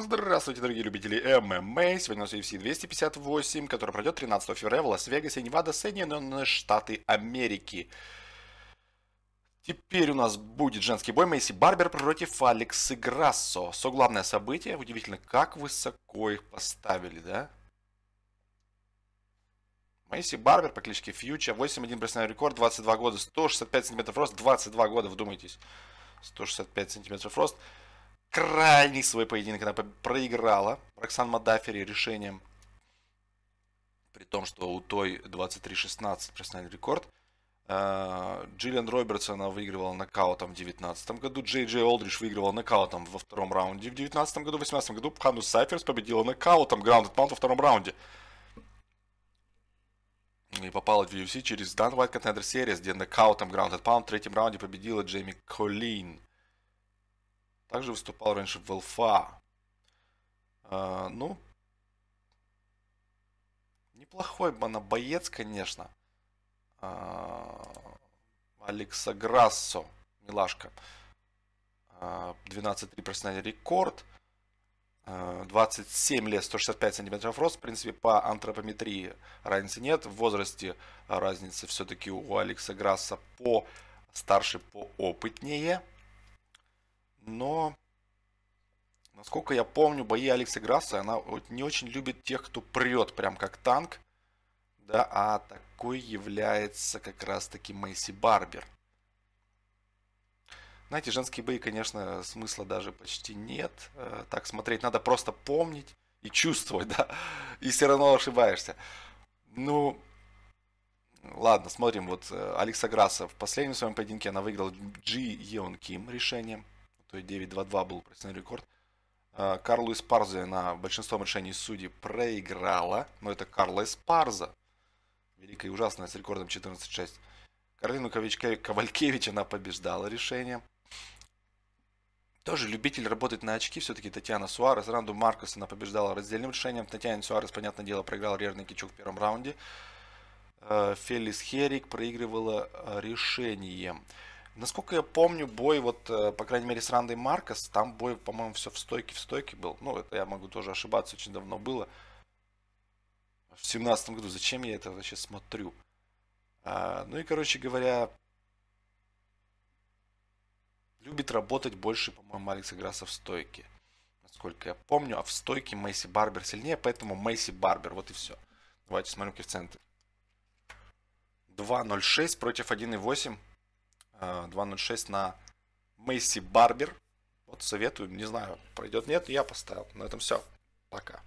Здравствуйте, дорогие любители ММА. Сегодня у нас UFC 258, который пройдет 13 февраля в Лас-Вегасе, Невада, Соединенные Штаты Америки. Теперь у нас будет женский бой Мейси Барбер против Алексы Грассо. Со главное событие. Удивительно, как высоко их поставили, да? Мейси Барбер по кличке Фьюча. 8-1 профессиональный рекорд, 22 года, 165 сантиметров рост, 22 года, вдумайтесь. 165 сантиметров рост крайний свой поединок она проиграла Роксан Мадафери решением. При том, что у той 23-16 профессиональный рекорд. А, Джиллиан Робертс она выигрывала нокаутом в 2019 году. Джей Джей Олдриш выигрывал нокаутом во втором раунде в 2019 году. В 2018 году Ханус Сайферс победила нокаутом Граунд Паунд во втором раунде. Ну и попала в UFC через Дан White Contender Series, где нокаутом Grounded Pound в третьем раунде победила Джейми Колин. Также выступал раньше в ЛФА. А, ну, неплохой боец, конечно. А, Алекса Грассо, милашка. 12-3 а, профессиональный рекорд. 27 лет, 165 сантиметров рост. В принципе, по антропометрии разницы нет. В возрасте разница все-таки у Алекса Грасса по старше, по опытнее но, насколько я помню, бои Алекса Грасса, она не очень любит тех, кто прет прям как танк, да, а такой является как раз-таки Мэйси Барбер. Знаете, женские бои, конечно, смысла даже почти нет. Э, так смотреть надо просто помнить и чувствовать, да, и все равно ошибаешься. Ну, ладно, смотрим. Вот э, Алекса Грасса в последнем своем поединке она выиграла Джи Йон Ким решением то есть 9-2-2 был профессиональный рекорд. А, Карлу Испарзе на большинством решений судьи проиграла, но это Карла Испарза. Великая и ужасная с рекордом 14-6. Каролину Ковалькевич она побеждала решение. Тоже любитель работать на очки, все-таки Татьяна Суарес. Ранду Маркус она побеждала раздельным решением. Татьяна Суарес, понятное дело, проиграл рерный Кичук в первом раунде. А, Фелис Херик проигрывала а, решением. Насколько я помню, бой, вот, э, по крайней мере, с Рандой Маркос, там бой, по-моему, все в стойке, в стойке был. Ну, это я могу тоже ошибаться, очень давно было. В семнадцатом году. Зачем я это вообще смотрю? А, ну и, короче говоря, любит работать больше, по-моему, Алекс Играса в стойке. Насколько я помню, а в стойке Мэйси Барбер сильнее, поэтому Мэйси Барбер. Вот и все. Давайте смотрим коэффициенты. 2.06 против 1.8. 2.06 на Мэйси Барбер. Вот советую, не знаю, пройдет, нет, я поставил. На этом все. Пока.